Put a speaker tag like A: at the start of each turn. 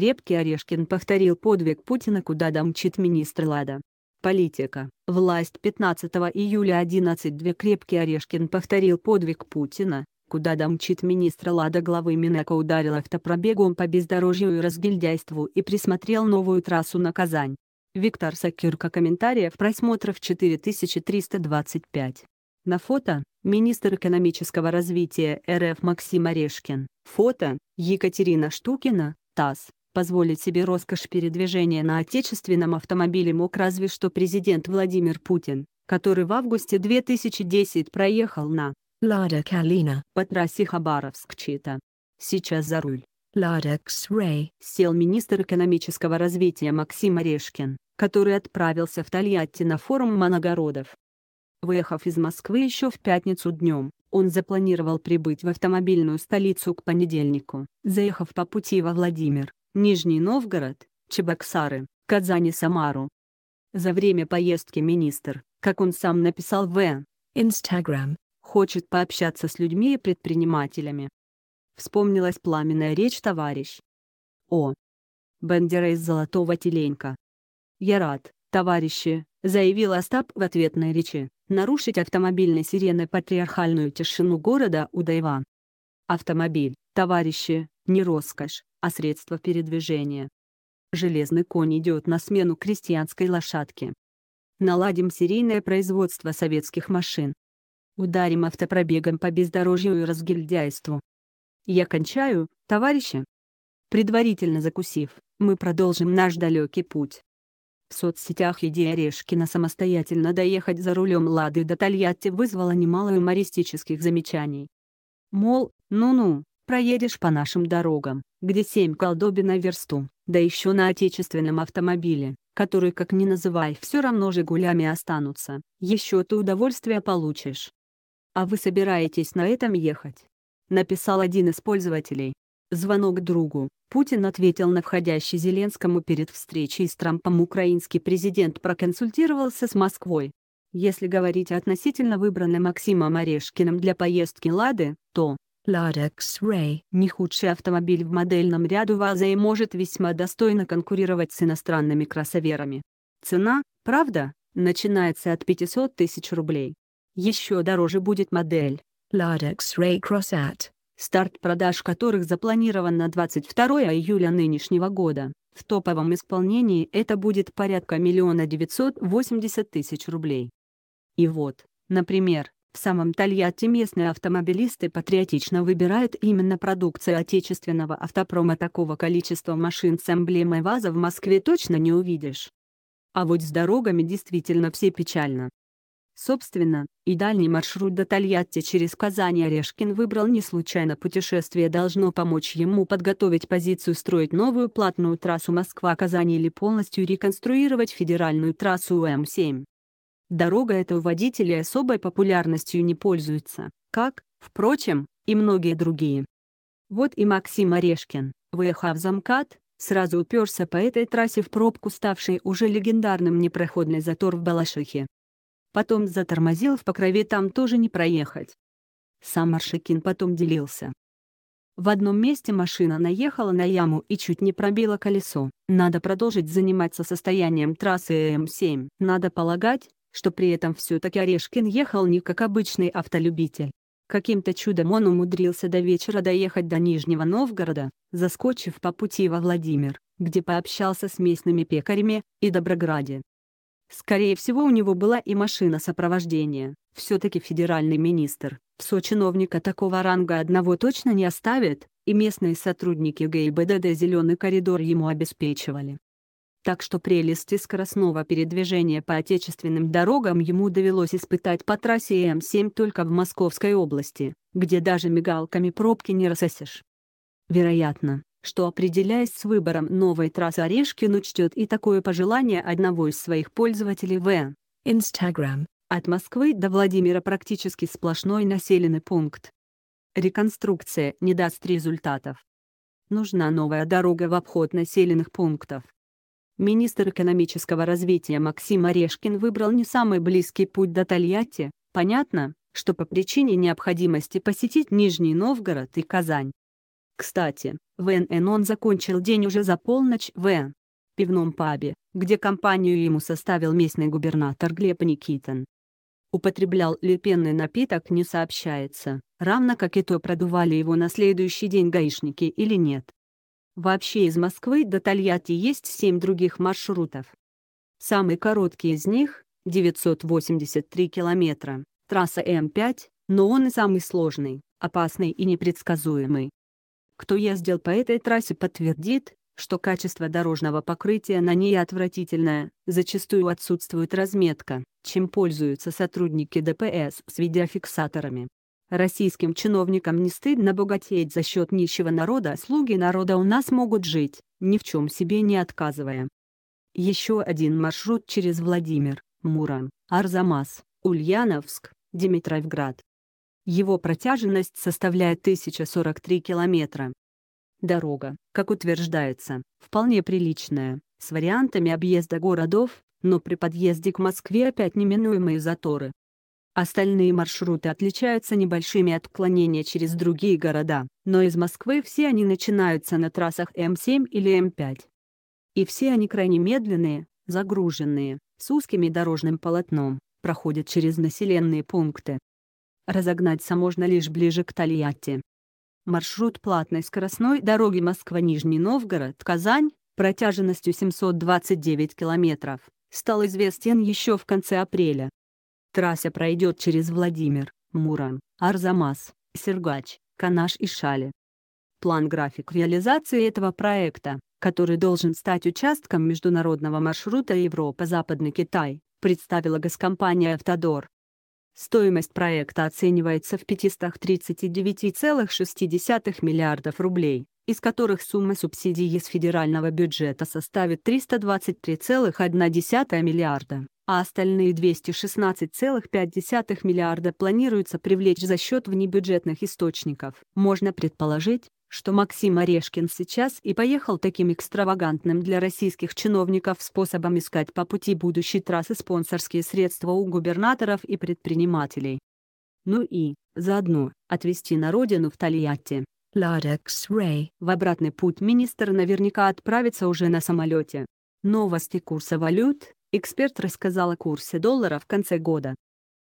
A: Крепкий Орешкин повторил подвиг Путина куда домчит министр Лада. Политика. Власть 15 июля 11.2 Крепкий Орешкин повторил подвиг Путина, куда домчит министр Лада главы Минэко ударил автопробегом по бездорожью и разгильдяйству и присмотрел новую трассу на Казань. Виктор Сакирка комментариев просмотров 4325. На фото – министр экономического развития РФ Максим Орешкин. Фото – Екатерина Штукина, ТАСС. Позволить себе роскошь передвижения на отечественном автомобиле мог разве что президент Владимир Путин, который в августе 2010 проехал на «Лада Калина» по трассе Хабаровск-Чита. Сейчас за руль «Лада сел министр экономического развития Максим Орешкин, который отправился в Тольятти на форум моногородов. Выехав из Москвы еще в пятницу днем, он запланировал прибыть в автомобильную столицу к понедельнику, заехав по пути во Владимир, Нижний Новгород, Чебоксары, Казань и Самару. За время поездки министр, как он сам написал в Instagram, хочет пообщаться с людьми и предпринимателями. Вспомнилась пламенная речь товарищ. О. Бендера из «Золотого теленька». «Я рад, товарищи», — заявил Остап в ответной речи, нарушить автомобильной сиреной патриархальную тишину города Удаева. Автомобиль, товарищи, не роскошь, а средство передвижения. Железный конь идет на смену крестьянской лошадке. Наладим серийное производство советских машин. Ударим автопробегом по бездорожью и разгильдяйству. Я кончаю, товарищи. Предварительно закусив, мы продолжим наш далекий путь. В соцсетях идея Решкина самостоятельно доехать за рулем «Лады» до Тольятти вызвала немало юмористических замечаний. Мол, ну-ну, проедешь по нашим дорогам, где семь колдобин на версту, да еще на отечественном автомобиле, который как ни называй все равно же гулями останутся, еще ты удовольствие получишь. А вы собираетесь на этом ехать? Написал один из пользователей. Звонок другу. Путин ответил на входящий Зеленскому перед встречей с Трампом украинский президент проконсультировался с Москвой. Если говорить относительно выбранной Максимом Орешкиным для поездки Лады, то, Lada X-Ray. Не худший автомобиль в модельном ряду ВАЗа и может весьма достойно конкурировать с иностранными кроссоверами. Цена, правда, начинается от 500 тысяч рублей. Еще дороже будет модель Lada X-Ray Crossat, старт продаж которых запланирован на 22 июля нынешнего года. В топовом исполнении это будет порядка миллиона девятьсот восемьдесят тысяч рублей. И вот, например, в самом Тольятти местные автомобилисты патриотично выбирают именно продукцию отечественного автопрома. Такого количества машин с эмблемой ВАЗа в Москве точно не увидишь. А вот с дорогами действительно все печально. Собственно, и дальний маршрут до Тольятти через Казань Орешкин выбрал не случайно путешествие должно помочь ему подготовить позицию строить новую платную трассу Москва-Казань или полностью реконструировать федеральную трассу М7. Дорога этого водителя особой популярностью не пользуется, как, впрочем, и многие другие. Вот и Максим Орешкин, выехав за МКАД, сразу уперся по этой трассе в пробку, ставшей уже легендарным непроходный затор в Балашихе. Потом затормозил в Покрове, там тоже не проехать. Сам Маршикин потом делился. В одном месте машина наехала на яму и чуть не пробила колесо. Надо продолжить заниматься состоянием трассы М7. Надо полагать, что при этом все-таки Орешкин ехал не как обычный автолюбитель. Каким-то чудом он умудрился до вечера доехать до Нижнего Новгорода, заскочив по пути во Владимир, где пообщался с местными пекарями, и Доброграде. Скорее всего у него была и машина сопровождения, все-таки федеральный министр, в СО чиновника такого ранга одного точно не оставит, и местные сотрудники ГИБДД «Зеленый коридор» ему обеспечивали так что прелести скоростного передвижения по отечественным дорогам ему довелось испытать по трассе М7 только в Московской области, где даже мигалками пробки не рассосешь. Вероятно, что определяясь с выбором новой трассы Орешкин учтет и такое пожелание одного из своих пользователей в Instagram. От Москвы до Владимира практически сплошной населенный пункт. Реконструкция не даст результатов. Нужна новая дорога в обход населенных пунктов. Министр экономического развития Максим Орешкин выбрал не самый близкий путь до Тольятти, понятно, что по причине необходимости посетить Нижний Новгород и Казань. Кстати, Вен он закончил день уже за полночь в пивном пабе, где компанию ему составил местный губернатор Глеб Никитин. Употреблял ли пенный напиток не сообщается, равно как и то продували его на следующий день гаишники или нет. Вообще из Москвы до Тольятти есть семь других маршрутов. Самый короткий из них – 983 километра, трасса М5, но он и самый сложный, опасный и непредсказуемый. Кто ездил по этой трассе подтвердит, что качество дорожного покрытия на ней отвратительное, зачастую отсутствует разметка, чем пользуются сотрудники ДПС с видеофиксаторами. Российским чиновникам не стыдно богатеть за счет нищего народа, слуги народа у нас могут жить, ни в чем себе не отказывая. Еще один маршрут через Владимир, Муран, Арзамас, Ульяновск, Димитровград. Его протяженность составляет 1043 километра. Дорога, как утверждается, вполне приличная, с вариантами объезда городов, но при подъезде к Москве опять неминуемые заторы. Остальные маршруты отличаются небольшими отклонениями через другие города, но из Москвы все они начинаются на трассах М7 или М5. И все они крайне медленные, загруженные, с узкими дорожным полотном, проходят через населенные пункты. Разогнаться можно лишь ближе к Тольятти. Маршрут платной скоростной дороги Москва-Нижний Новгород-Казань протяженностью 729 километров стал известен еще в конце апреля. Трасса пройдет через Владимир, Муран, Арзамас, Сергач, Канаш и Шали. План-график реализации этого проекта, который должен стать участком международного маршрута Европа-Западный Китай, представила госкомпания «Автодор». Стоимость проекта оценивается в 539,6 миллиардов рублей, из которых сумма субсидий из федерального бюджета составит 323,1 миллиарда а остальные 216,5 миллиарда планируется привлечь за счет внебюджетных источников. Можно предположить, что Максим Орешкин сейчас и поехал таким экстравагантным для российских чиновников способом искать по пути будущей трассы спонсорские средства у губернаторов и предпринимателей. Ну и, заодно, отвезти на родину в Тольятти. Рэй. В обратный путь министр наверняка отправится уже на самолете. Новости курса валют Эксперт рассказал о курсе доллара в конце года.